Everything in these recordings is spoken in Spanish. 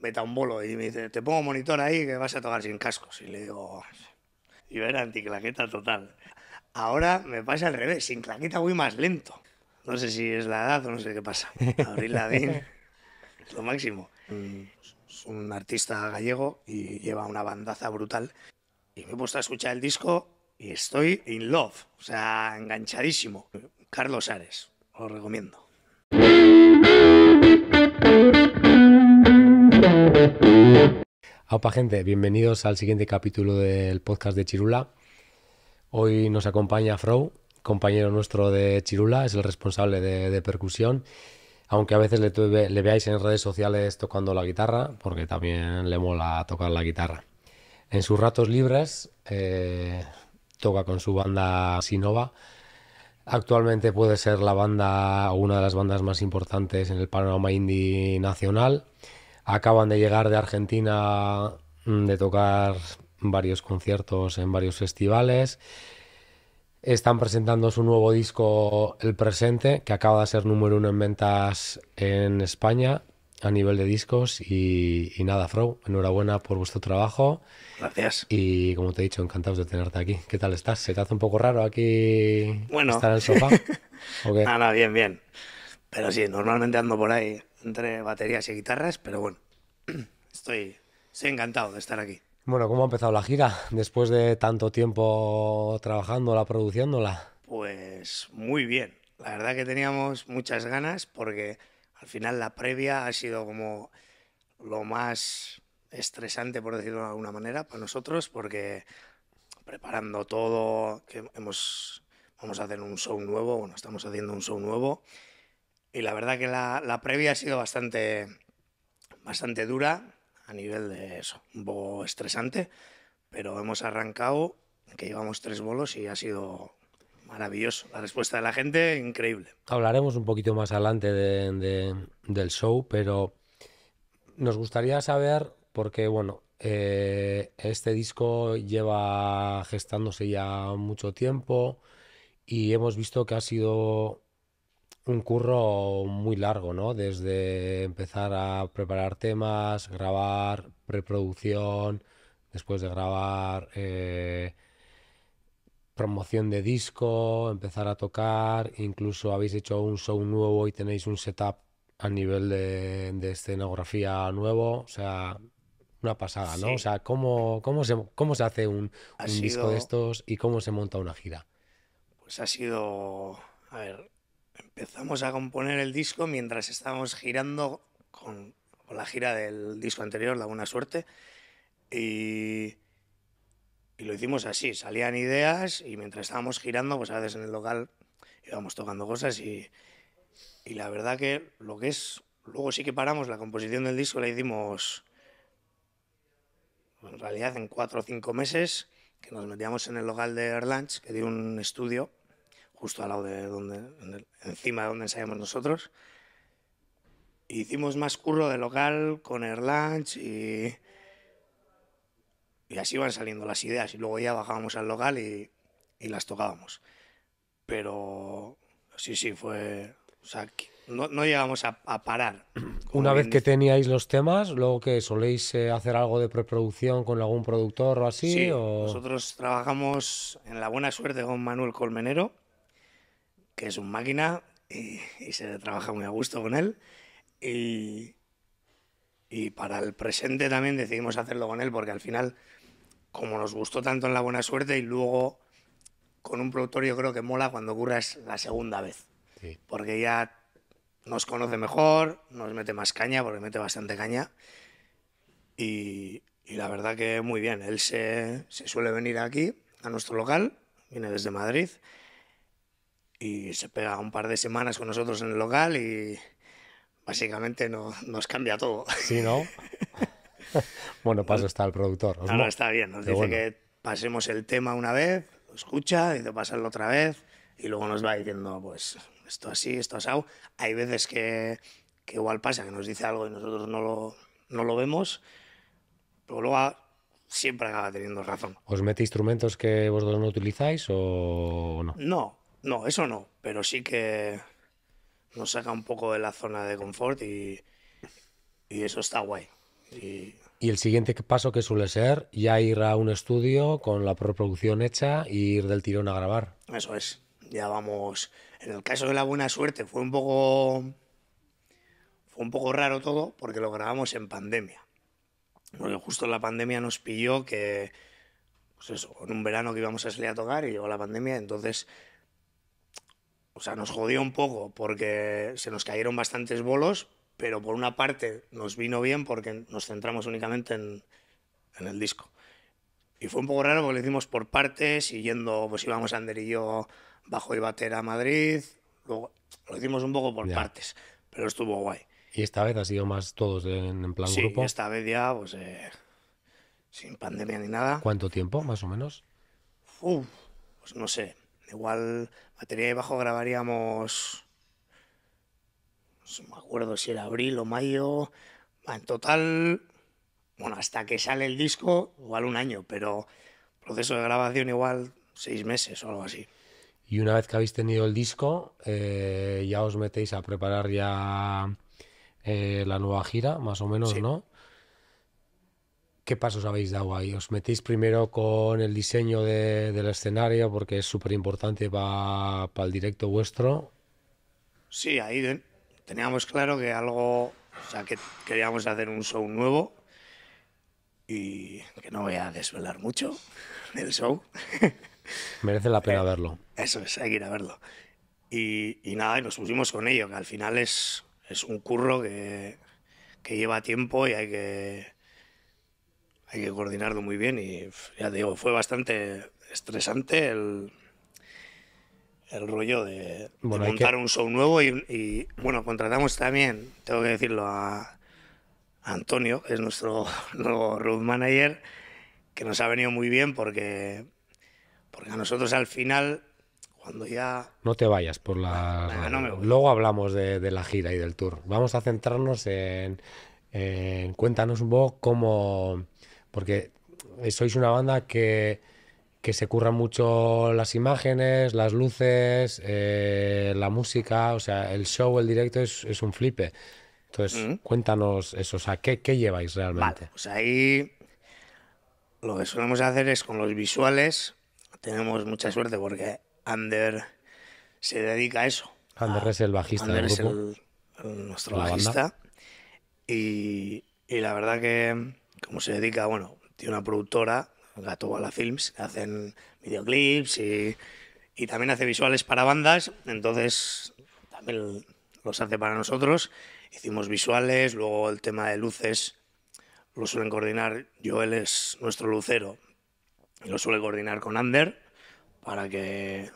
meta un bolo y me dice, te pongo monitor ahí que vas a tocar sin cascos. Y le digo, yo era anticlaqueta total. Ahora me pasa al revés, sin claqueta voy más lento. No sé si es la edad o no sé qué pasa. Abril Ladín lo máximo. Es un artista gallego y lleva una bandaza brutal. Y me he puesto a escuchar el disco y estoy in love, o sea, enganchadísimo. Carlos Ares, os recomiendo. Hola gente, bienvenidos al siguiente capítulo del podcast de Chirula. Hoy nos acompaña Fro, compañero nuestro de Chirula, es el responsable de, percusión, aunque a veces le, veáis en redes sociales tocando la guitarra, porque también le mola tocar la guitarra. En sus ratos libres eh, toca con su banda Sinova. Actualmente puede ser la banda o una de las bandas más importantes en el panorama indie nacional. Acaban de llegar de Argentina mm, de tocar varios conciertos en varios festivales. Están presentando su nuevo disco El Presente, que acaba de ser número uno en ventas en España a nivel de discos. Y, nada, Fro, enhorabuena por vuestro trabajo. Gracias. Y como te he dicho, encantados de tenerte aquí. ¿Qué tal estás? ¿Se te hace un poco raro aquí bueno. estar en el sofá? Bueno, Nada, bien, bien. Pero sí, normalmente ando por ahí entre baterías y guitarras, pero bueno, estoy, encantado de estar aquí. Bueno, ¿cómo ha empezado la gira después de tanto tiempo trabajándola, produciéndola? Pues muy bien. La verdad que teníamos muchas ganas porque al final la previa ha sido como lo más estresante, por decirlo de alguna manera, para nosotros porque preparando todo, que hemos, vamos a hacer un show nuevo, bueno, estamos haciendo un show nuevo y la verdad que la, previa ha sido bastante, bastante dura a nivel de eso, un poco estresante, pero hemos arrancado, que llevamos tres bolos y ha sido maravilloso. La respuesta de la gente, increíble. Hablaremos un poquito más adelante del show, pero nos gustaría saber, porque bueno, eh, este disco lleva gestándose ya mucho tiempo y hemos visto que ha sido un curro muy largo, ¿no? Desde empezar a preparar temas, grabar, preproducción, después de grabar eh, promoción de disco, empezar a tocar, incluso habéis hecho un show nuevo y tenéis un setup a nivel de, escenografía nuevo, o sea, una pasada, ¿no? O sea, ¿cómo, cómo, se, cómo se hace un, disco de estos y cómo se monta una gira? Pues ha sido, a ver, empezamos a componer el disco mientras estábamos girando con, la gira del disco anterior, La Buena Suerte, y, lo hicimos así, salían ideas y mientras estábamos girando, pues a veces en el local íbamos tocando cosas y, la verdad que lo que es, luego sí que paramos, la composición del disco la hicimos en realidad en cuatro o cinco meses, que nos metíamos en el local de Erlanch, que dio un estudio, justo al lado de donde, encima de donde ensayamos nosotros. Hicimos más curro de local con el lunch y, y así iban saliendo las ideas y luego ya bajábamos al local y, y las tocábamos. Pero sí, sí, fue... no, no llegamos a, parar. Una vez que teníais los temas, luego que soléis eh, hacer algo de preproducción con algún productor o así. Sí, Nosotros trabajamos en la buena suerte con Manuel Colmenero, que es un máquina y, se trabaja muy a gusto con él. Y, y para el presente también decidimos hacerlo con él porque al final, como nos gustó tanto en La Buena Suerte y luego con un productor yo creo que mola cuando curras la segunda vez. Porque ya nos conoce mejor, nos mete más caña porque mete bastante caña. Y, y la verdad que muy bien. Él se, se suele venir aquí, a nuestro local, viene desde Madrid y se pega un par de semanas con nosotros en el local y básicamente nos cambia todo. Sí, ¿no? bueno, paso pues está el productor. Ahora está bien, nos dice que pasemos el tema una vez, lo escucha, dice pasarlo otra vez y luego nos va diciendo, pues esto así, esto asado. Hay veces que, que igual pasa, que nos dice algo y nosotros no lo, no lo vemos, pero luego siempre acaba teniendo razón. ¿Os mete instrumentos que vosotros no utilizáis o no? No, no, eso no, pero sí que nos saca un poco de la zona de confort y, eso está guay. Y... el siguiente paso que suele ser ya ir a un estudio con la producción hecha y ir del tirón a grabar. Eso es, ya vamos. En el caso de la buena suerte fue un poco fue un poco raro todo porque lo grabamos en pandemia. Porque justo la pandemia nos pilló que pues en un verano que íbamos a salir a tocar y llegó la pandemia, entonces o sea, nos jodió un poco porque se nos cayeron bastantes bolos, pero por una parte nos vino bien porque nos centramos únicamente en, en el disco. Y fue un poco raro porque lo hicimos por partes, y yendo, pues íbamos Ander y yo bajo y bater a Madrid, luego lo hicimos un poco por partes, pero estuvo guay. ¿Y esta vez ha sido más todos en, plan grupo? Sí, esta vez ya, pues eh, sin pandemia ni nada. ¿Cuánto tiempo, más o menos? Uf, pues no sé, Igual batería y bajo grabaríamos. No me acuerdo si era abril o mayo. En total, bueno, hasta que sale el disco, igual un año, pero proceso de grabación igual seis meses o algo así. Y una vez que habéis tenido el disco, eh, ya os metéis a preparar ya eh, la nueva gira, más o menos, ¿no? ¿Qué pasos habéis dado ahí? ¿Os metéis primero con el diseño de, del escenario porque es súper importante para el directo vuestro? Sí, ahí teníamos claro que algo, o sea, que queríamos hacer un show nuevo y que no voy a desvelar mucho del show. Merece la pena eh, verlo. Eso es, hay que ir a verlo. Y, y nada, y nos pusimos con ello, que al final es, es un curro que, que lleva tiempo y hay que hay que coordinarlo muy bien y ya digo, fue bastante estresante el, el rollo de, montar un show nuevo y, bueno, contratamos también, tengo que decirlo, a Antonio, que es nuestro nuevo road manager, que nos ha venido muy bien porque, porque a nosotros al final cuando ya... No te vayas por la... Luego hablamos de, la gira y del tour. Vamos a centrarnos en, en... Cuéntanos un poco cómo, porque sois una banda que, se curran mucho las imágenes, las luces, eh, la música, o sea, el show, el directo es, un flipe. Entonces, mm. cuéntanos eso, o sea, ¿qué, lleváis realmente? pues ahí lo que solemos hacer es con los visuales, tenemos mucha suerte porque Ander se dedica a eso. Ander es el bajista Ander del grupo. es el, nuestro bajista. y, la verdad que como se dedica, bueno, tiene una productora, Gato Bala Films, que hacen videoclips y, también hace visuales para bandas, entonces también los hace para nosotros. Hicimos visuales, luego el tema de luces lo suelen coordinar, Joel es nuestro lucero lo suele coordinar con Ander para que,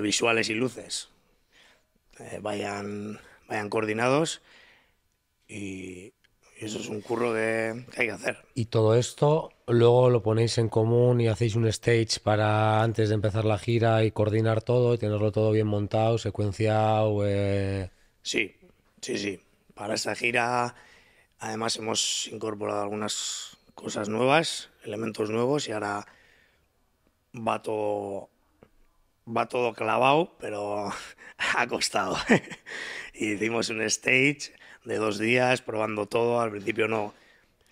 visuales y luces eh, vayan, vayan coordinados. Y, eso es un curro de, que hay que hacer. Y todo esto luego lo ponéis en común y hacéis un stage para antes de empezar la gira y coordinar todo y tenerlo todo bien montado, secuenciado. Eh. Sí, sí, sí. Para esta gira además hemos incorporado algunas cosas nuevas, elementos nuevos y ahora va todo, va todo clavado, pero ha costado. Hicimos un stage de dos días probando todo. Al principio no,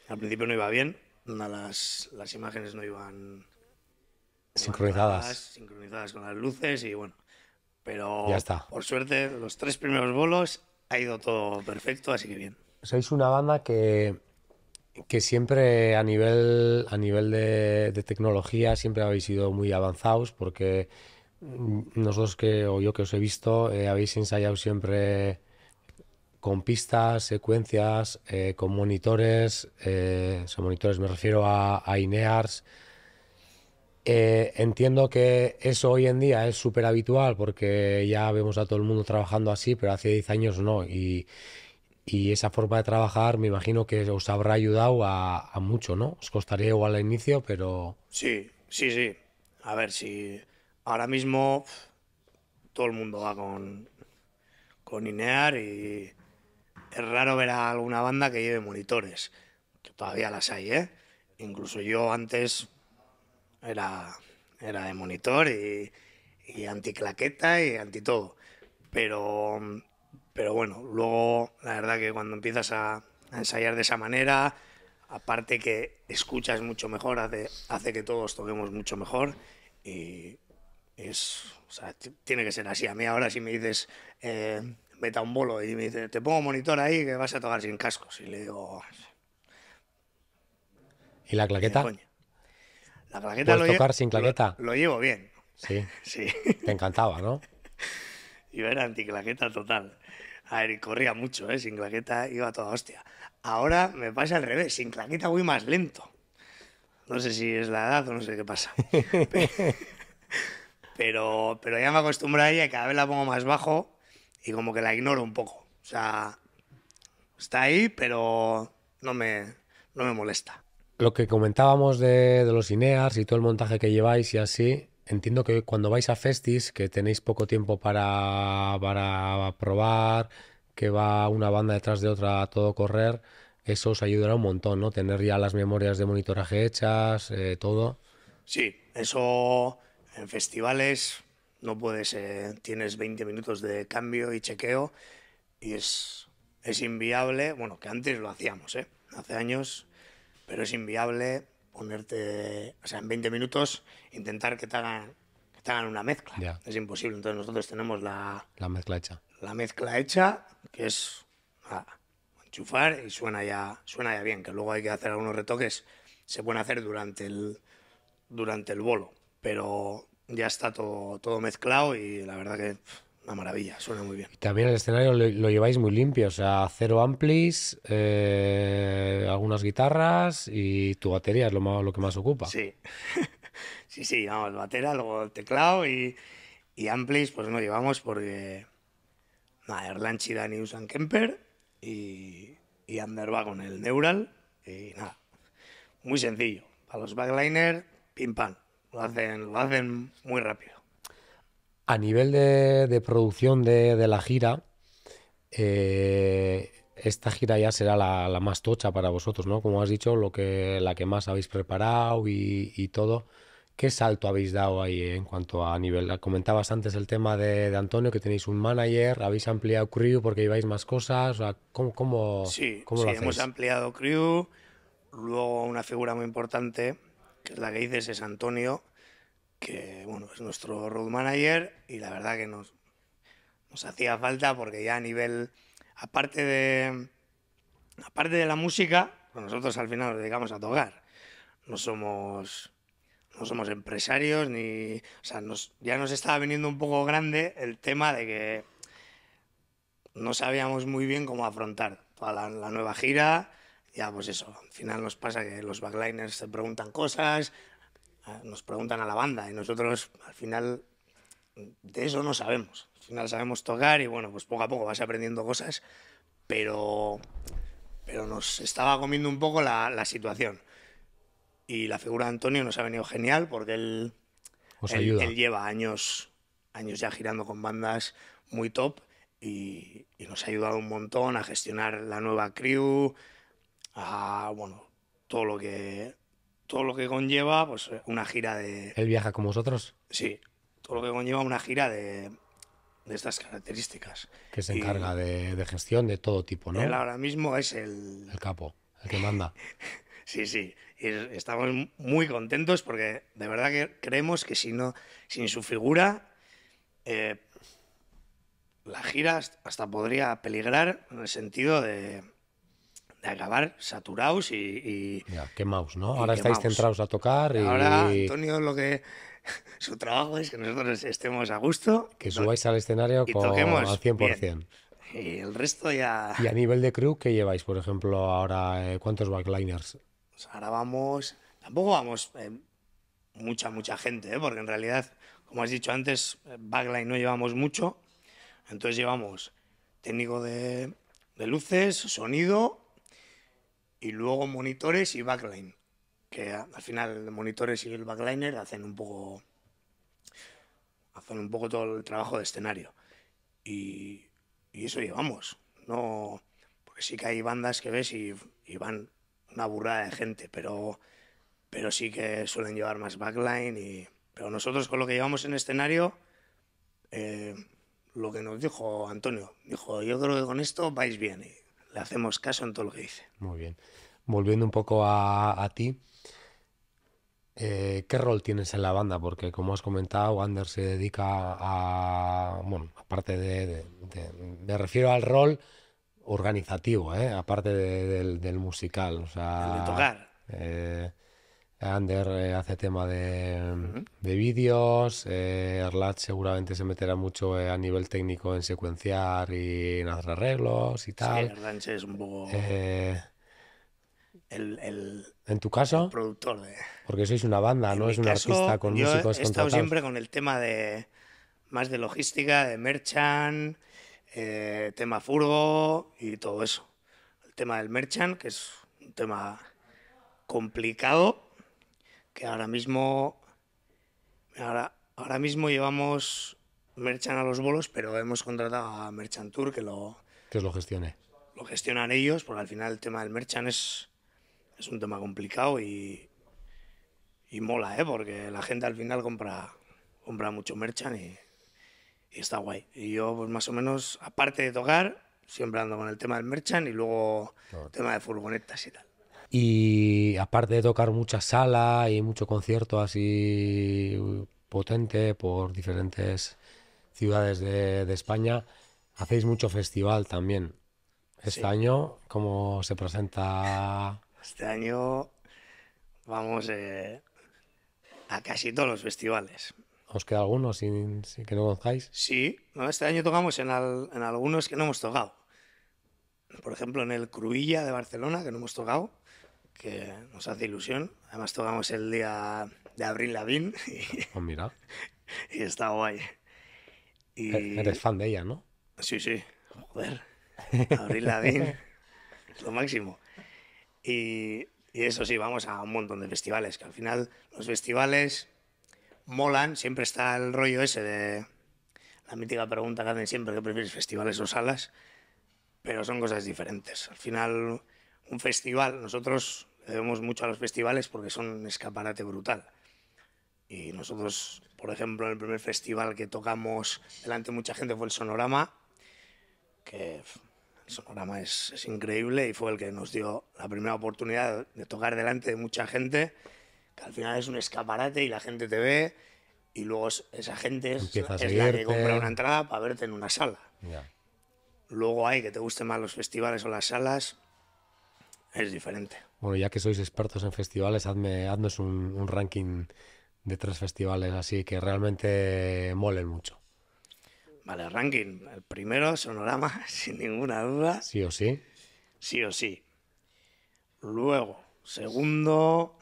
al principio no iba bien. Las, las imágenes no iban sincronizadas. sincronizadas con las luces y bueno. Pero ya está. por suerte, los tres primeros bolos ha ido todo perfecto, así que bien. Sois una banda que, que siempre a nivel, a nivel de, tecnología siempre habéis sido muy avanzados porque mm, nosotros que o yo que os he visto eh, habéis ensayado siempre con pistas, secuencias, eh, con monitores, eh, monitores me refiero a, INEARS. Eh, entiendo que eso hoy en día es súper habitual porque ya vemos a todo el mundo trabajando así, pero hace 10 años no. Y, esa forma de trabajar me imagino que os habrá ayudado a, mucho, ¿no? Os costaría igual al inicio, pero... Sí, sí, sí. A ver si ahora mismo todo el mundo va con, con INEAR y es raro ver a alguna banda que lleve monitores, todavía las hay, ¿eh? Incluso yo antes era, era de monitor y, anticlaqueta y anti todo. Pero, pero bueno, luego la verdad que cuando empiezas a, ensayar de esa manera, aparte que escuchas mucho mejor, hace, hace que todos toquemos mucho mejor y es, tiene que ser así. A mí ahora si me dices, eh, meta un bolo y me dice, te pongo monitor ahí que vas a tocar sin cascos. Y le digo... ¿Y la claqueta? La claqueta lo sin claqueta? Lo, llevo bien. Sí. sí. Te encantaba, ¿no? Yo era anticlaqueta total. A ver, corría mucho, ¿eh? Sin claqueta iba toda hostia. Ahora me pasa al revés. Sin claqueta voy más lento. No sé si es la edad o no sé qué pasa. pero, pero ya me acostumbro a y cada vez la pongo más bajo y como que la ignoro un poco. O sea, está ahí, pero no me, me molesta. Lo que comentábamos de, los INEARS y todo el montaje que lleváis y así, entiendo que cuando vais a Festis, que tenéis poco tiempo para, para probar, que va una banda detrás de otra a todo correr, eso os ayudará un montón, ¿no? Tener ya las memorias de monitoraje hechas, eh, todo. Sí, eso en festivales no puedes, eh, tienes 20 minutos de cambio y chequeo y es, es inviable, bueno, que antes lo hacíamos, ¿eh? hace años, pero es inviable ponerte, o sea, en 20 minutos intentar que te hagan, que una mezcla. Es imposible, entonces nosotros tenemos la... mezcla hecha. La mezcla hecha, que es enchufar y suena ya, suena ya bien, que luego hay que hacer algunos retoques, se pueden hacer durante el, durante el bolo, pero ya está todo, mezclado y la verdad que una maravilla, suena muy bien. También el escenario lo, lleváis muy limpio, o sea, cero amplis, eh, algunas guitarras y tu batería es lo, más, lo que más ocupa. Sí, sí, sí, vamos, batera, luego el teclado y, y amplis pues no llevamos porque... Nada, Erlanchi, Dani usan Kemper y, y Ander va con el Neural y nada, muy sencillo. Para los backliner, pim pam. Lo hacen, muy rápido. A nivel de, de producción de, de, la gira, eh, esta gira ya será la, la, más tocha para vosotros, ¿no? Como has dicho, lo que, la que más habéis preparado y, y todo. ¿Qué salto habéis dado ahí en cuanto a nivel? Comentabas antes el tema de, de Antonio, que tenéis un manager, habéis ampliado Crew porque lleváis más cosas. ¿Cómo, cómo, sí hemos ampliado Crew, luego una figura muy importante que es la que dices, es Antonio, que bueno, es nuestro road manager y la verdad que nos, hacía falta porque ya a nivel, aparte de, aparte de la música, pues nosotros al final nos dedicamos a tocar. No somos, empresarios ni... ya nos estaba viniendo un poco grande el tema de que no sabíamos muy bien cómo afrontar toda la nueva gira, ya pues eso, al final nos pasa que los backliners se preguntan cosas, eh, nos preguntan a la banda y nosotros al final de eso no sabemos. Al final sabemos tocar y bueno, pues poco a poco vas aprendiendo cosas, pero, pero nos estaba comiendo un poco la, la situación. Y la figura de Antonio nos ha venido genial porque él, él, lleva años, años ya girando con bandas muy top y, y nos ha ayudado un montón a gestionar la nueva crew, Ah, bueno, todo lo que todo lo que conlleva pues una gira de él viaja con vosotros sí todo lo que conlleva una gira de, estas características que se encarga de, gestión de todo tipo no él ahora mismo es el el capo el que manda sí sí y estamos muy contentos porque de verdad que creemos que si no sin su figura eh, la gira hasta podría peligrar en el sentido de de acabar saturados y... y ya, ¿no? Ahora estáis centrados a tocar y... Ahora, Antonio, lo que... Su trabajo es que nosotros estemos a gusto. Que subáis al escenario con, al 100%. Y el resto ya... Y a nivel de crew, ¿qué lleváis? Por ejemplo, ahora, eh, ¿cuántos backliners? Pues ahora vamos... Tampoco vamos eh, mucha, mucha gente, ¿eh? porque en realidad, como has dicho antes, backline no llevamos mucho. Entonces llevamos técnico de luces, sonido, y luego monitores y backline, que al final monitores y el backliner hacen un poco hacen un poco todo el trabajo de escenario. Y, y eso llevamos, no porque sí que hay bandas que ves y, van una burrada de gente, pero pero sí que suelen llevar más backline y pero nosotros con lo que llevamos en escenario eh, lo que nos dijo Antonio, dijo, yo creo que con esto vais bien le hacemos caso en todo lo que dice. Muy bien. Volviendo un poco a, ti, eh, ¿qué rol tienes en la banda? Porque como has comentado, Wander se dedica a, bueno, aparte de, me refiero al rol organizativo, ¿eh? aparte del, musical. O sea, de tocar. Eh, Ander eh, hace tema de, vídeos, eh, seguramente se meterá mucho eh, a nivel técnico en secuenciar y en hacer arreglos y tal. Sí, es un poco... Eh, el, en tu caso, productor Porque sois una banda, no es un artista con yo músicos He estado siempre con el tema de más de logística, de merchant, tema furgo y todo eso. El tema del merchant, que es un tema complicado que ahora mismo, ahora, ahora mismo llevamos Merchan a los bolos, pero hemos contratado a Merchant Tour que lo... lo gestione. Lo gestionan ellos, porque al final el tema del Merchan es, es un tema complicado y, y mola, ¿eh? porque la gente al final compra, compra mucho Merchan y, está guay. Y yo, pues más o menos, aparte de tocar, siempre ando con el tema del merchant y luego el tema de furgonetas y tal. Y aparte de tocar mucha sala y mucho concierto así potente por diferentes ciudades de, España, hacéis mucho festival también. Este año, ¿cómo se presenta? Este año vamos eh, a casi todos los festivales. ¿Os queda alguno sin, que no conozcáis? Sí, este año tocamos en, en, algunos que no hemos tocado. Por ejemplo, en el Cruilla de Barcelona, que no hemos tocado que nos hace ilusión. Además tocamos el día de Abril Lavín. Y, oh, mira. y está guay. Y... E-, eres fan de ella, ¿no? Sí, sí. Joder. Abril Lavín. es lo máximo. Y, y eso sí, vamos a un montón de festivales, que al final los festivales molan. Siempre está el rollo ese de la mítica pregunta que hacen siempre, ¿qué prefieres, festivales o salas? Pero son cosas diferentes. Al final un festival, nosotros debemos mucho a los festivales porque son un escaparate brutal. Y nosotros, por ejemplo, el primer festival que tocamos delante de mucha gente fue el Sonorama, que el Sonorama es, increíble y fue el que nos dio la primera oportunidad de tocar delante de mucha gente, que al final es un escaparate y la gente te ve y luego esa gente es, la que compra una entrada para verte en una sala. Luego hay que te gusten más los festivales o las salas, es diferente. Bueno, ya que sois expertos en festivales, hazme, haznos un, un ranking de tres festivales así que realmente molen mucho. Vale, ranking. El primero, Sonorama, sin ninguna duda. Sí o sí. Sí o sí. Luego, segundo,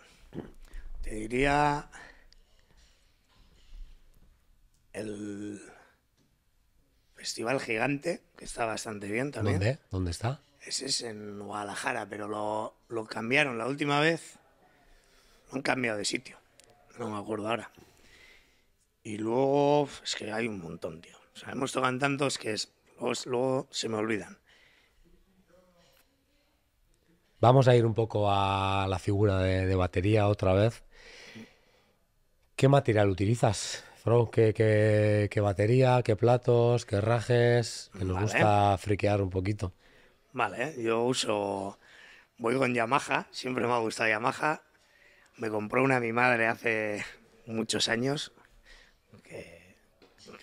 te diría el Festival Gigante, que está bastante bien también. ¿Dónde? ¿Dónde está? Ese es en Guadalajara, pero lo, cambiaron la última vez. No han cambiado de sitio. No me acuerdo ahora. Y luego, es que hay un montón, tío. O sea, hemos tocado tantos que luego, se me olvidan. Vamos a ir un poco a la figura de, batería otra vez. ¿Qué material utilizas? ¿qué, qué, batería? ¿Qué platos? ¿Qué rajes? nos gusta friquear un poquito. Vale, yo uso. Voy con Yamaha, siempre me ha gustado Yamaha. Me compró una mi madre hace muchos años, que,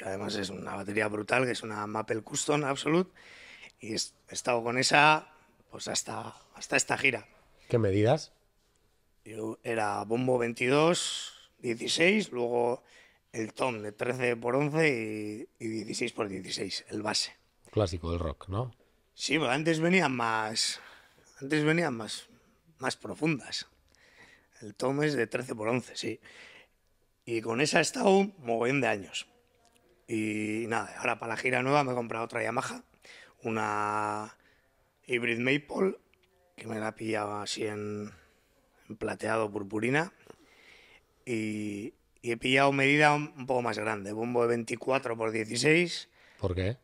además es una batería brutal, que es una Maple Custom Absolute. Y he estado con esa pues hasta, hasta esta gira. ¿Qué medidas? era bombo 22, 16, luego el tom de 13 por 11 y, y 16 por 16, el base. Clásico del rock, ¿no? Sí, pero antes venían más. Antes venían más, más profundas. El Tome es de 13 por 11, sí. Y con esa he estado un mogollón de años. Y nada, ahora para la gira nueva me he comprado otra Yamaha, una Hybrid Maple, que me la pillaba así en, plateado purpurina. Y, he pillado medida un, poco más grande, bombo de 24 por 16. ¿Por qué?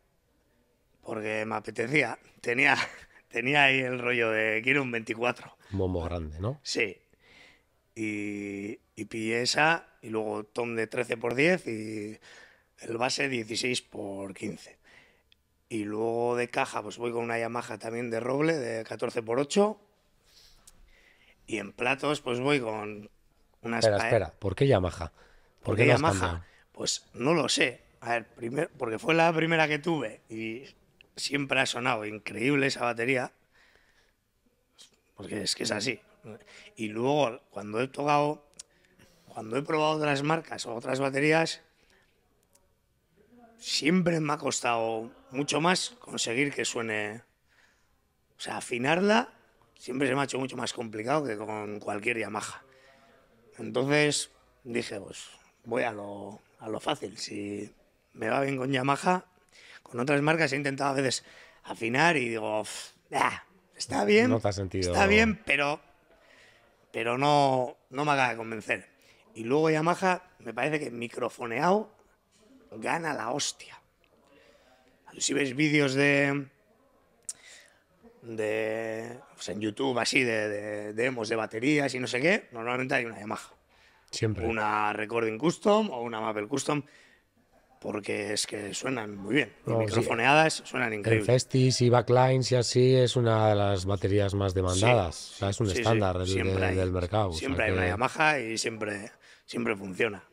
porque me apetecía. Tenía, tenía ahí el rollo de quiero un 24. Un grande, ¿no? Sí. Y, y y luego Tom de 13 x 10 y el base 16 x 15. Y luego de caja, pues voy con una Yamaha también de roble de 14 x 8. Y en platos, pues voy con una Espera, espera, ¿por qué Yamaha? ¿Por, qué Yamaha? Pues no lo sé. A ver, porque fue la primera que tuve y siempre ha sonado increíble esa batería, porque es que es así. Y luego, cuando he tocado, cuando he probado otras marcas o otras baterías, siempre me ha costado mucho más conseguir que suene. O sea, afinarla siempre se me ha hecho mucho más complicado que con cualquier Yamaha. Entonces dije, pues voy a lo, a lo fácil. Si me va bien con Yamaha, con otras marcas he intentado a veces afinar y digo, ah, está bien. No sentido. Está bien, pero, pero no, no me acaba de convencer. Y luego Yamaha, me parece que microfoneado gana la hostia. Si ves vídeos de. de. Pues en YouTube, así, de, de, de demos de baterías y no sé qué, normalmente hay una Yamaha. Siempre. Una Recording Custom o una Maple Custom porque es que suenan muy bien. y microfoneadas suenan increíbles. En Festis y Backlines y así es una de las baterías más demandadas. es un estándar del, mercado. Siempre hay una Yamaha y siempre, siempre funciona.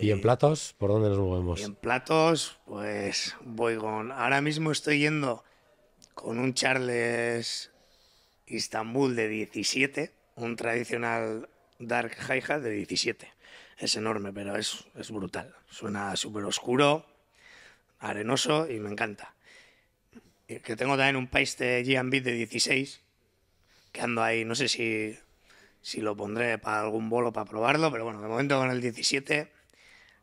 ¿Y, en platos? ¿Por dónde nos movemos? en platos, pues voy con. Ahora mismo estoy yendo con un Charles Istanbul de 17, un tradicional Dark Hi-Hat de 17 es enorme, pero es, es brutal. Suena súper oscuro, arenoso y me encanta. que tengo también un paiste de de 16, que ando ahí, no sé si, si lo pondré para algún bolo para probarlo, pero bueno, de momento con el 17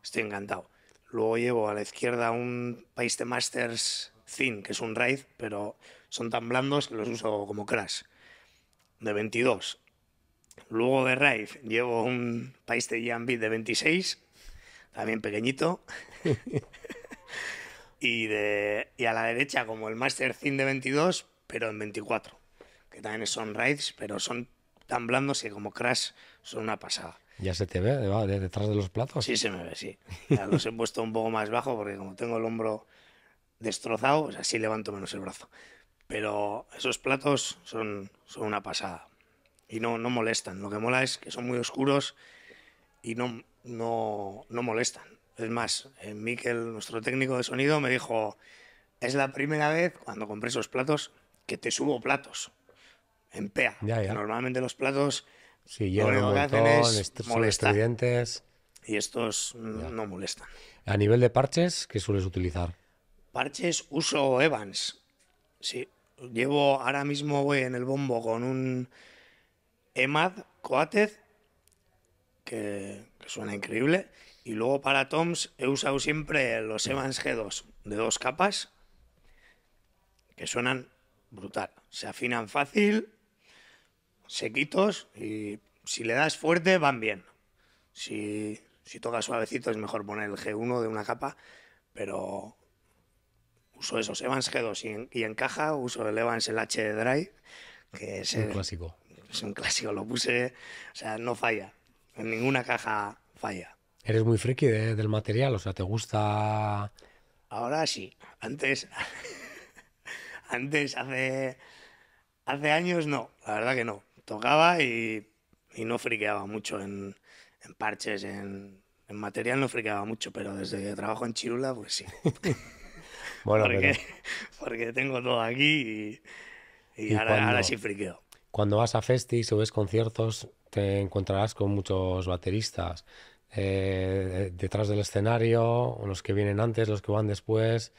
estoy encantado. Luego llevo a la izquierda un Paiste Masters Thin, que es un raid, pero son tan blandos que los uso como crash. De 22. Luego de Rife llevo un Paiste Beat de 26, también pequeñito. y, de, a la derecha como el Master Thin de 22, pero en 24. Que también son raids, pero son tan blandos que como Crash son una pasada. ¿Ya se te ve detrás de los platos? Sí, se me ve, sí. Ya los he puesto un poco más bajo porque como tengo el hombro destrozado, así levanto menos el brazo. Pero esos platos son, son una pasada y no, molestan. Lo que mola es que son muy oscuros y no, no, molestan. Es más, eh, Miquel, nuestro técnico de sonido, me dijo, es la primera vez cuando compré esos platos que te subo platos en PEA. Normalmente los platos sí, lo único Y estos no molestan. A nivel de parches, ¿qué sueles utilizar? Parches uso Evans. Sí, llevo ahora mismo voy en el bombo con un Emad Coatez, que, suena increíble. Y luego para toms he usado siempre los Evans G2 de dos capas, que suenan brutal. Se afinan fácil, sequitos y si le das fuerte van bien. Si, si tocas suavecito es mejor poner el G1 de una capa, pero uso esos Evans G2 y, en, caja uso el Evans el H Drive, que es el clásico es un clásico, lo puse, o sea, no falla, en ninguna caja falla. Eres muy friki del material, o sea, ¿te gusta...? Ahora sí, antes, antes, hace, hace años no, la verdad que no. Tocaba y, no friqueaba mucho en, parches, en, material no friqueaba mucho, pero desde que trabajo en Chirula, pues sí. bueno, porque, porque tengo todo aquí y, ahora, ahora, sí friqueo cuando vas a festis o ves conciertos, te encontrarás con muchos bateristas. Eh, detrás del escenario, los que vienen antes, los que van después.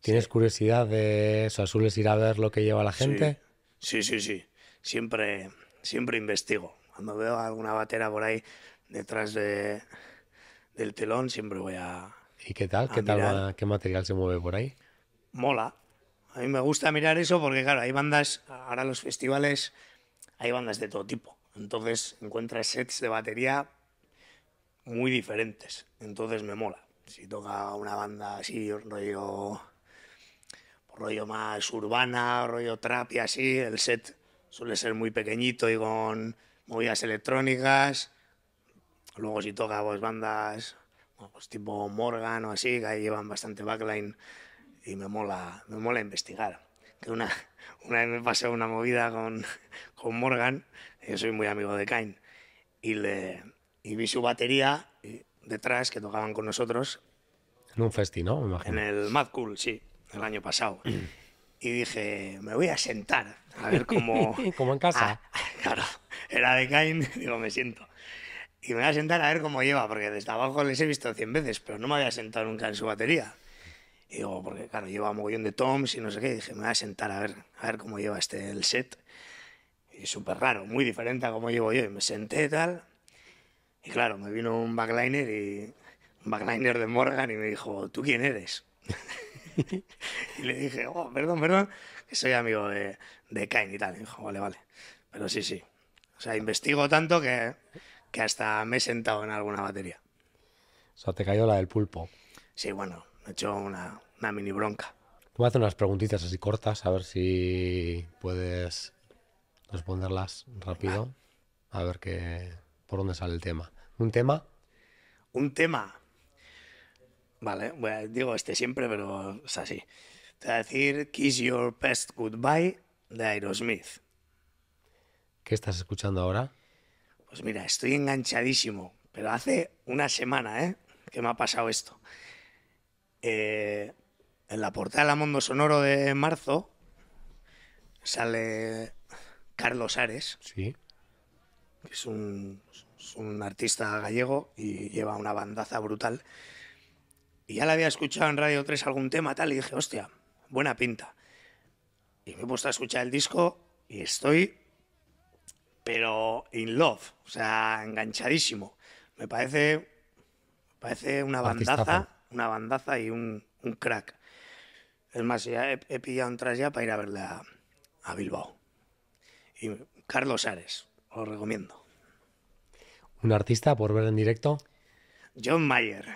¿Tienes curiosidad de eso? ¿Sueles ir a ver lo que lleva la gente? Sí, sí, sí. Siempre, siempre investigo. Cuando veo alguna batera por ahí detrás de, del telón, siempre voy a. ¿Y qué tal? ¿Qué, tal ¿Qué material se mueve por ahí? Mola. A mí me gusta mirar eso porque, claro, hay bandas, ahora los festivales hay bandas de todo tipo. Entonces encuentras sets de batería muy diferentes. Entonces me mola. Si toca una banda así, rollo, rollo más urbana, rollo trap y así, el set suele ser muy pequeñito y con movidas electrónicas. Luego si toca pues, bandas pues, tipo Morgan o así, que ahí llevan bastante backline y me mola, me mola investigar que una, una vez me pasé una movida con, con Morgan, yo soy muy amigo de Kain, y, le, y vi su batería detrás que tocaban con nosotros. En un festi, ¿no? Me imagino. En el Mad Cool, sí, el año pasado. Mm. y dije, me voy a sentar, a ver cómo... Como en casa. Ah, claro, era de Kain, digo, me siento. Y me voy a sentar a ver cómo lleva, porque desde abajo les he visto 100 veces, pero no me había sentado nunca en su batería. Y digo, porque claro, lleva mogollón de toms y no sé qué. Y dije, me voy a sentar a ver, a ver cómo lleva este el set. Y súper raro, muy diferente a cómo llevo yo. Y me senté tal. Y claro, me vino un backliner y backliner de Morgan y me dijo, ¿tú quién eres? y le dije, oh, perdón, perdón, que soy amigo de, de Kain y tal. Y dijo, vale, vale. Pero sí, sí. O sea, investigo tanto que, que hasta me he sentado en alguna batería. O sea, te cayó la del pulpo. Sí, bueno, me echó una, una mini bronca. Te voy a hacer unas preguntitas así cortas, a ver si puedes responderlas rápido. A ver qué, por dónde sale el tema. ¿Un tema? Un tema. Vale, digo este siempre, pero es así. Te voy a decir Kiss Your Best Goodbye de Aerosmith. ¿Qué estás escuchando ahora? Pues mira, estoy enganchadísimo, pero hace una semana, ¿eh? Que me ha pasado esto. Eh, en la portada de la Mundo Sonoro de marzo sale Carlos Ares. Sí. Que es un, artista gallego y lleva una bandaza brutal. Y ya la había escuchado en Radio 3 algún tema tal y dije, hostia, buena pinta. Y me he puesto a escuchar el disco y estoy, pero in love, o sea, enganchadísimo. Me parece, me parece una bandaza una bandaza y un, crack. Es más, ya he, pillado pillado entradas ya para ir a verle a, Bilbao. Y Carlos Ares, os recomiendo. ¿Un artista por ver en directo? John Mayer.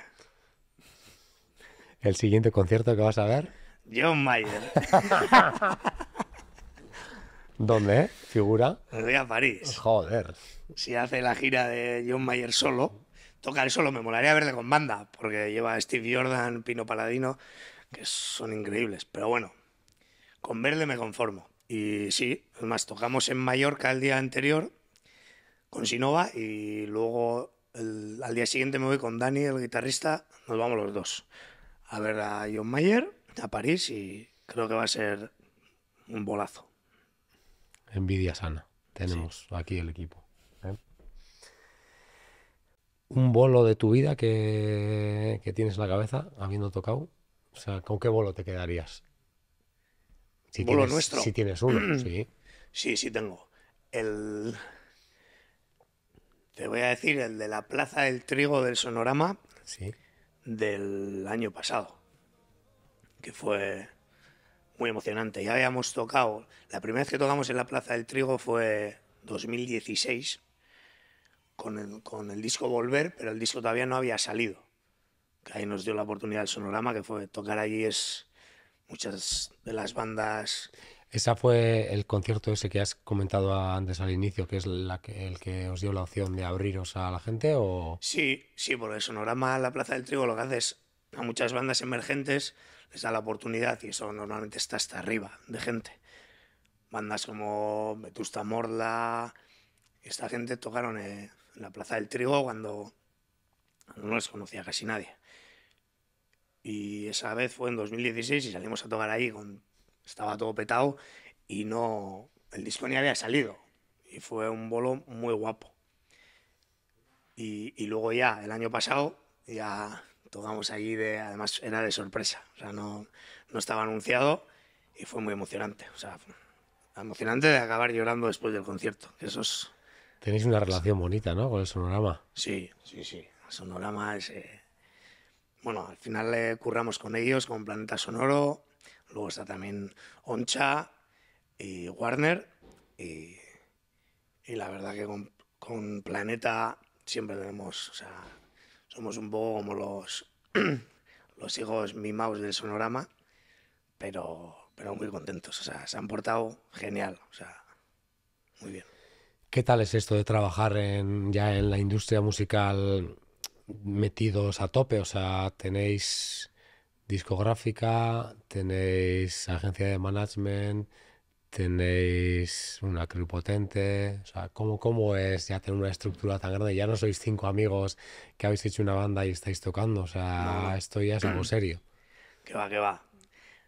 ¿El siguiente concierto que vas a ver? John Mayer. ¿Dónde? Eh? ¿Figura? Me voy a París. Joder. Si hace la gira de John Mayer solo, tocar solo. Me molaría verle con banda, porque lleva Steve Jordan, Pino Paladino, que son increíbles. Pero bueno, con verle me conformo. Y sí, además tocamos en Mallorca el día anterior con Sinova y luego al día siguiente me voy con Dani, el guitarrista, nos vamos los dos a ver a John Mayer, a París y creo que va a ser un bolazo. Envidia sana, tenemos aquí el equipo un bolo de tu vida que, tienes en la cabeza habiendo tocado? O sea, ¿con qué bolo te quedarías? Si ¿Bolo tienes, nuestro? Si tienes uno, sí. Sí, sí tengo. El... Te voy a decir el de la Plaza del Trigo del Sonorama del año pasado, que fue muy emocionante. Ya habíamos tocado, la primera vez que tocamos en la Plaza del Trigo fue 2016 con el, con el disco Volver, pero el disco todavía no había salido. Que ahí nos dio la oportunidad el Sonorama, que fue tocar allí es muchas de las bandas. Esa fue el concierto ese que has comentado antes al inicio, que es la el que os dio la opción de abriros a la gente o sí, sí, porque el Sonorama la Plaza del Trigo lo que hace es a muchas bandas emergentes les da la oportunidad y eso normalmente está hasta arriba de gente. Bandas como Vetusta Morla, esta gente tocaron la Plaza del Trigo cuando no les conocía casi nadie. Y esa vez fue en 2016 y salimos a tocar ahí, con, estaba todo petado y no, el disco ni había salido. Y fue un bolo muy guapo. Y, luego ya, el año pasado, ya tocamos allí, de, además era de sorpresa, o sea, no, no estaba anunciado y fue muy emocionante. O sea, emocionante de acabar llorando después del concierto, que eso es Tenéis una relación bonita, ¿no? Con el sonorama. Sí, sí, sí. El sonorama es... Eh, bueno, al final le eh, curramos con ellos, con Planeta Sonoro, luego está también Oncha y Warner, y, la verdad que con, Planeta siempre tenemos, o sea, somos un poco como los, los hijos mimados del sonorama, pero, pero muy contentos. O sea, se han portado genial. O sea, muy bien. ¿Qué tal es esto de trabajar en, ya en la industria musical metidos a tope? O sea, tenéis discográfica, tenéis agencia de management, tenéis una crew potente. O sea, ¿cómo, ¿cómo es ya tener una estructura tan grande? Ya no sois cinco amigos que habéis hecho una banda y estáis tocando. O sea, esto ya es algo serio. Que va, que va.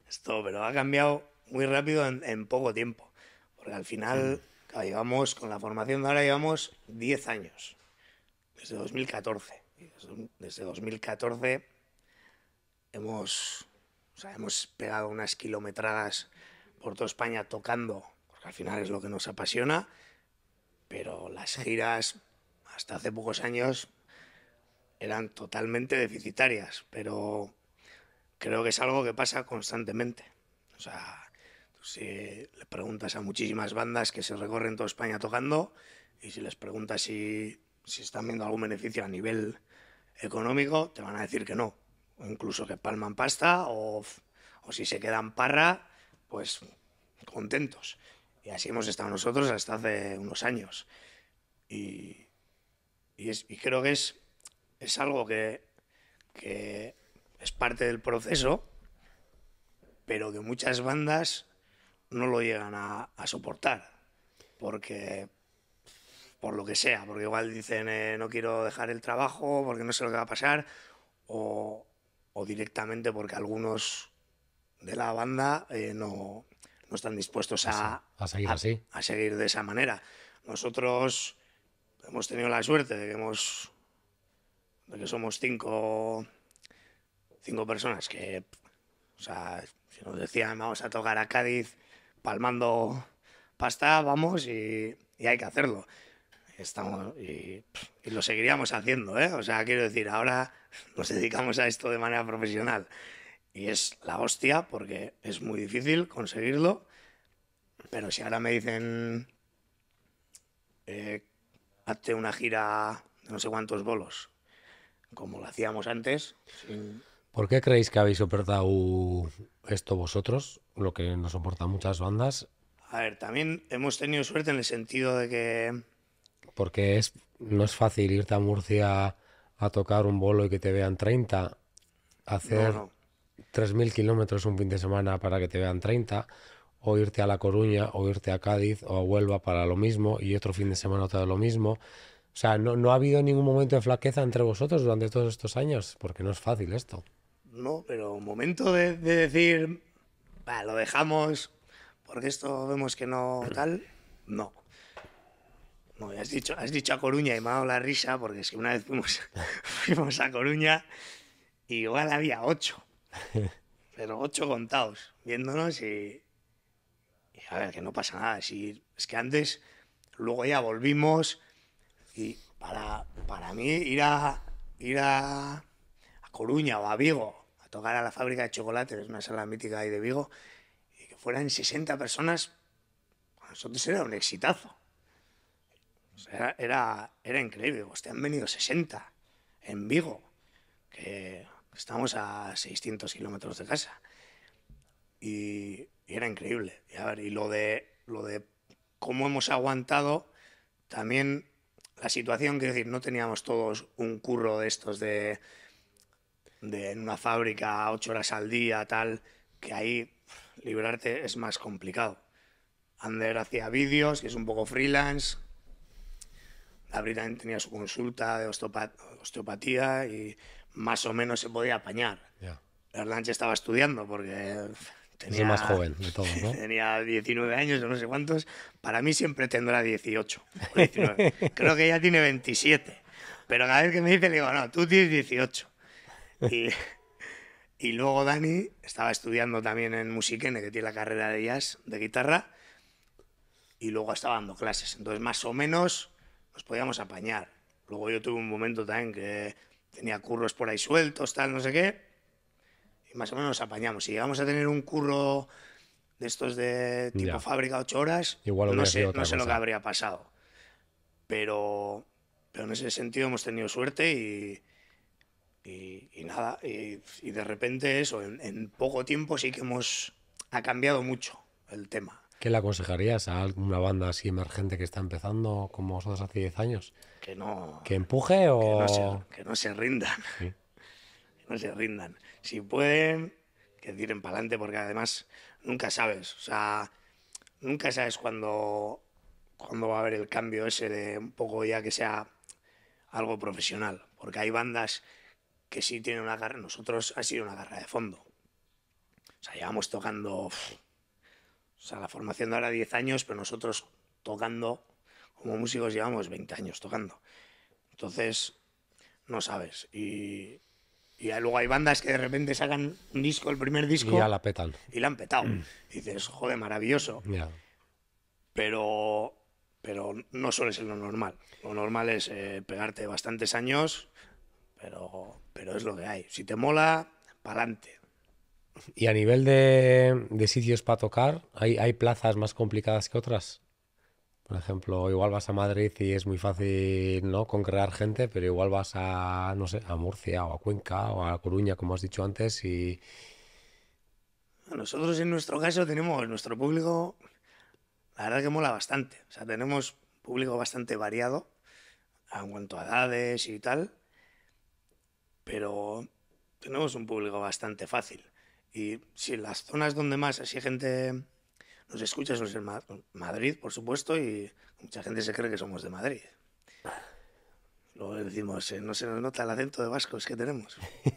Esto, pero ha cambiado muy rápido en, poco tiempo. Porque al final. Mm llevamos, con la formación de ahora llevamos 10 años, desde 2014. Desde 2014 hemos, hemos pegado unas kilometradas por toda España tocando, porque al final es lo que nos apasiona, pero las giras hasta hace pocos años eran totalmente deficitarias, pero creo que es algo que pasa constantemente. O sea, si le preguntas a muchísimas bandas que se recorren toda España tocando y si les preguntas si, están viendo algún beneficio a nivel económico, te van a decir que no. incluso que palman pasta o, si se quedan parra, pues contentos. Y así hemos estado nosotros hasta hace unos años. Y, es, y creo que es, algo que, que es parte del proceso, pero que muchas bandas no lo llegan a, soportar. Porque por lo que sea, porque igual dicen eh, no quiero dejar el trabajo porque no sé lo que va a pasar, o, o directamente porque algunos de la banda eh, no, no, están dispuestos a, a, seguir así. a, seguir de esa manera. Nosotros hemos tenido la suerte de que, hemos, de que somos cinco, cinco personas que, o sea, si nos decían vamos a tocar a Cádiz, palmando pasta, vamos, y, hay que hacerlo. Estamos y, lo seguiríamos haciendo, ¿eh? O sea, quiero decir, ahora nos dedicamos a esto de manera profesional. Y es la hostia porque es muy difícil conseguirlo. Pero si ahora me dicen, eh, hazte una gira de no sé cuántos bolos, como lo hacíamos antes, ¿Por qué creéis que habéis soportado esto vosotros, lo que nos soportan muchas bandas? A ver, también hemos tenido suerte en el sentido de que... Porque es, no es fácil irte a Murcia a tocar un bolo y que te vean 30, hacer 3.000 kilómetros un fin de semana para que te vean 30, o irte a La Coruña, o irte a Cádiz, o a Huelva para lo mismo, y otro fin de semana todo lo mismo. O sea, no ha habido ningún momento de flaqueza entre vosotros durante todos estos años, porque no es fácil esto no, pero momento de, decir, lo dejamos porque esto vemos que no tal, no. No, has dicho, has dicho a Coruña y me ha dado la risa porque es que una vez fuimos, fuimos a Coruña y igual había ocho, pero ocho contados viéndonos y, a ver, que no pasa nada. Si, es que antes, luego ya volvimos y para, para mí ir a, ir a Coruña o a Vigo a tocar a la fábrica de chocolate, es una sala mítica ahí de Vigo, y que fueran 60 personas, para nosotros era un exitazo. era, era, increíble, hostia, han venido 60 en Vigo, que estamos a 600 kilómetros de casa. Y, era increíble. Y, a ver, y lo, de, lo de cómo hemos aguantado, también la situación, quiero decir, no teníamos todos un curro de estos de de en una fábrica ocho horas al día, tal, que ahí librarte es más complicado. Ander hacía vídeos, que es un poco freelance. la también tenía su consulta de osteopatía y más o menos se podía apañar. Yeah. Erlanche estaba estudiando porque tenía... más joven tenía 19 años o no sé cuántos. Para mí siempre tendrá 18 Creo que ella tiene 27. Pero cada vez que me dice le digo, no, tú tienes 18. Y, y luego Dani estaba estudiando también en Musiquene, que tiene la carrera de jazz, de guitarra, y luego estaba dando clases. Entonces, más o menos, nos podíamos apañar. Luego yo tuve un momento también que tenía curros por ahí sueltos, tal, no sé qué, y más o menos nos apañamos. Si llegamos a tener un curro de estos de tipo fábrica ocho horas, Igual no, sé, no sé lo que habría pasado. Pero, pero en ese sentido hemos tenido suerte y y, nada, y, de repente eso, en, poco tiempo sí que hemos, ha cambiado mucho el tema. ¿Qué le aconsejarías a alguna banda así emergente que está empezando como vosotros hace 10 años? Que no... ¿Que empuje o...? Que no se, rindan. Que no se rindan. Si pueden, que tiren para adelante porque además nunca sabes. O sea, nunca sabes cuándo cuando va a haber el cambio ese de un poco ya que sea algo profesional. Porque hay bandas que sí tiene una garra, nosotros ha sido una garra de fondo. O sea, llevamos tocando, o sea, la formación de ahora 10 años, pero nosotros tocando, como músicos llevamos 20 años tocando. Entonces, no sabes. Y, y luego hay bandas que de repente sacan un disco, el primer disco. Y ya la petan. Y la han petado. Mm. dices, joder, maravilloso. Pero, pero no suele ser lo normal. Lo normal es eh, pegarte bastantes años, pero, es lo que hay. Si te mola, adelante ¿Y a nivel de, sitios para tocar, ¿hay, plazas más complicadas que otras? Por ejemplo, igual vas a Madrid y es muy fácil ¿no? congregar gente, pero igual vas a, no sé, a Murcia o a Cuenca o a Coruña, como has dicho antes, y... Nosotros en nuestro caso tenemos nuestro público, la verdad que mola bastante. O sea, tenemos público bastante variado en cuanto a edades y tal pero tenemos un público bastante fácil. Y si las zonas donde más así gente nos escucha es Madrid, por supuesto, y mucha gente se cree que somos de Madrid. Luego decimos, eh, no se nos nota el acento de vascos que tenemos.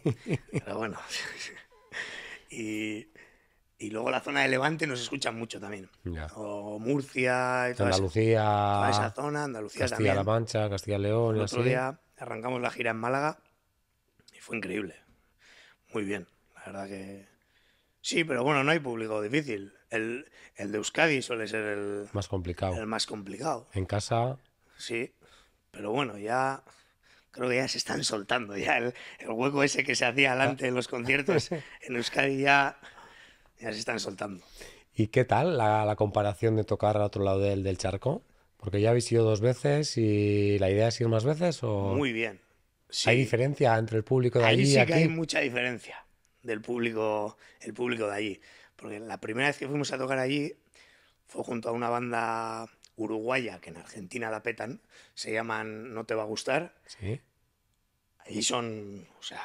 Pero bueno. y, luego la zona de Levante nos escucha mucho también. O Murcia, y Andalucía. Esa, zona, Andalucía Castilla-La Mancha, Castilla-León. El otro día arrancamos la gira en Málaga fue increíble. Muy bien, la verdad que... Sí, pero bueno, no hay público difícil. El, el de Euskadi suele ser el más complicado. El más complicado. En casa. Sí, pero bueno, ya creo que ya se están soltando. Ya el, hueco ese que se hacía delante de los conciertos en Euskadi ya, ya se están soltando. ¿Y qué tal la, comparación de tocar al otro lado del, del charco? Porque ya habéis ido dos veces y la idea es ir más veces o... Muy bien, ¿Hay diferencia entre el público de allí y sí Que hay mucha diferencia del público, el público de allí. Porque la primera vez que fuimos a tocar allí fue junto a una banda uruguaya que en Argentina la petan, se llaman No te va a gustar. Sí. Allí son, o sea,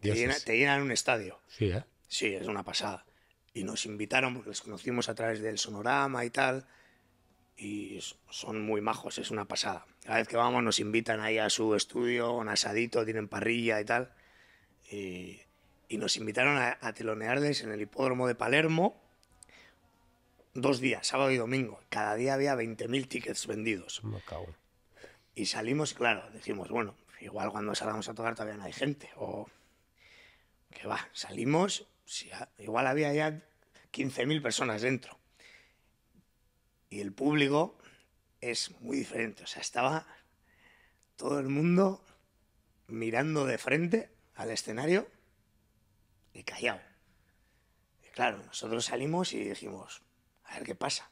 te llenan, un estadio. Sí, ¿eh? Sí, es una pasada. Y nos invitaron, porque los conocimos a través del sonorama y tal, y son muy majos, es una pasada. Cada vez que vamos nos invitan ahí a su estudio, un asadito, tienen parrilla y tal. Y, nos invitaron a, a, telonearles en el hipódromo de Palermo dos días, sábado y domingo. Cada día había 20.000 tickets vendidos. Y salimos, claro, decimos, bueno, igual cuando salgamos a tocar todavía no hay gente. O que va, salimos, si igual había ya 15.000 personas dentro. Y el público es muy diferente. O sea, estaba todo el mundo mirando de frente al escenario y callado. claro, nosotros salimos y dijimos, a ver qué pasa.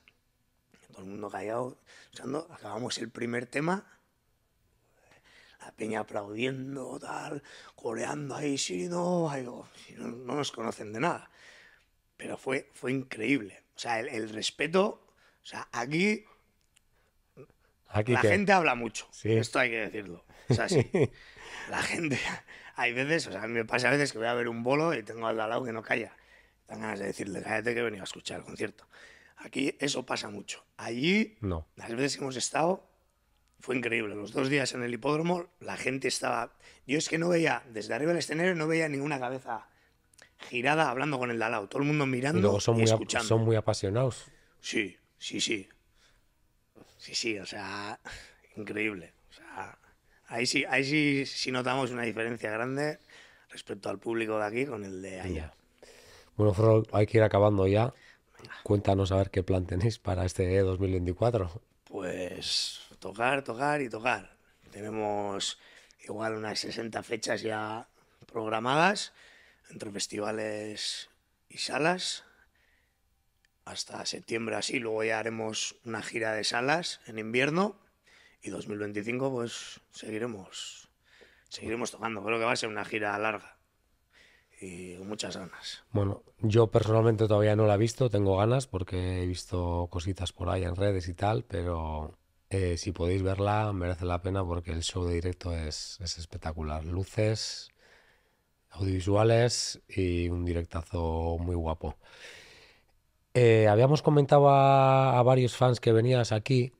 Todo el mundo callado, sea, acabamos el primer tema, la peña aplaudiendo, tal, coreando ahí, sí, no, algo no, nos conocen de nada. Pero fue, fue increíble. O sea, el, el respeto, o sea, aquí la gente habla mucho. Esto hay que decirlo. la gente. Hay veces, o sea, a mí me pasa a veces que voy a ver un bolo y tengo al lado que no calla. Tengo ganas de decirle, cállate que he venido a escuchar el concierto. Aquí eso pasa mucho. Allí, no. las veces que hemos estado, fue increíble. Los dos días en el hipódromo, la gente estaba. Yo es que no veía, desde arriba del escenario, no veía ninguna cabeza girada hablando con el Dalao. Todo el mundo mirando. Y son muy apasionados. Sí, sí, sí. Sí, sí, o sea, increíble. ahí sí, ahí sí, sí notamos una diferencia grande respecto al público de aquí con el de allá. Bueno, hay que ir acabando ya. Cuéntanos a ver qué plan tenéis para este 2024. Pues tocar, tocar y tocar. Tenemos igual unas 60 fechas ya programadas entre festivales y salas hasta septiembre así, luego ya haremos una gira de salas en invierno y 2025 pues seguiremos seguiremos tocando, creo que va a ser una gira larga y con muchas ganas. Bueno, yo personalmente todavía no la he visto, tengo ganas porque he visto cositas por ahí en redes y tal, pero eh, si podéis verla merece la pena porque el show de directo es, es espectacular, luces, audiovisuales y un directazo muy guapo. Eh, habíamos comentado a, varios fans que venías aquí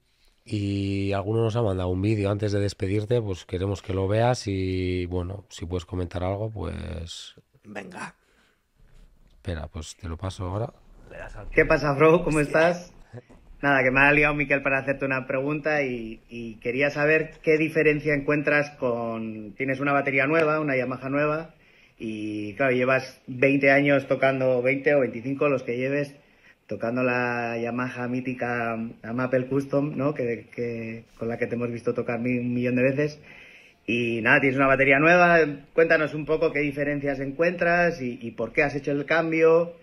y alguno nos ha mandado un vídeo antes de despedirte, pues queremos que lo veas y bueno, si puedes comentar algo, pues... Venga. Espera, pues te lo paso ahora. ¿Qué pasa, bro? ¿Cómo estás? Nada, que me ha liado Miquel para hacerte una pregunta y, y quería saber qué diferencia encuentras con... Tienes una batería nueva, una Yamaha nueva y claro, llevas 20 años tocando, 20 o 25 los que lleves tocando la Yamaha mítica Maple Custom, ¿no? Que, con la que te hemos visto tocar un millón de veces. Y nada, tienes una batería nueva. Cuéntanos un poco qué diferencias encuentras y, por qué has hecho el cambio.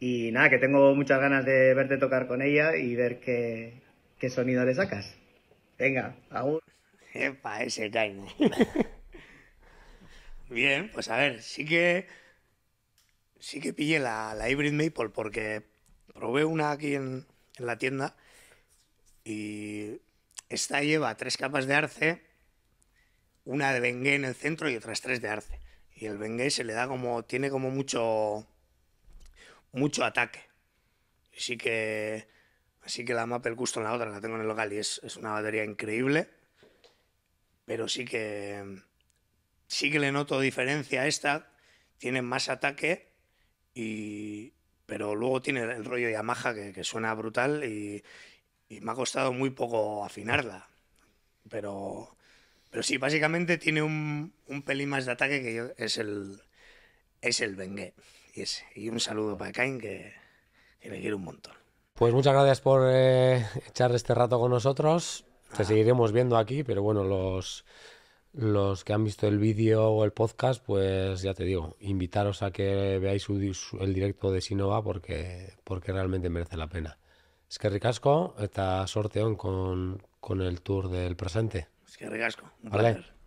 Y nada, que tengo muchas ganas de verte tocar con ella y ver qué, sonido le sacas. Venga, aún. Epa, ese time. Bien, pues a ver, sí que. Sí que pillé la, la Hybrid Maple porque Probé una aquí en, la tienda y esta lleva tres capas de arce, una de bengue en el centro y otras tres de arce. Y el bengué se le da como, tiene como mucho, mucho ataque. Así que, así que la Maple en la otra, la tengo en el local y es, es una batería increíble. Pero sí que, sí que le noto diferencia a esta. Tiene más ataque y, pero luego tiene el rollo Yamaha que, suena brutal y, me ha costado muy poco afinarla. Pero, pero sí, básicamente tiene un, un pelín más de ataque que yo, es el es el Bengue. Y, un saludo para Cain que, le quiere un montón. Pues muchas gracias por eh, echar este rato con nosotros. Te seguiremos viendo aquí, pero bueno, los los que han visto el vídeo o el podcast, pues ya te digo, invitaros a que veáis el directo de Sinova porque, porque realmente merece la pena. Es que ricasco, está sorteón con, el tour del presente. Es que ricasco, ¿Vale?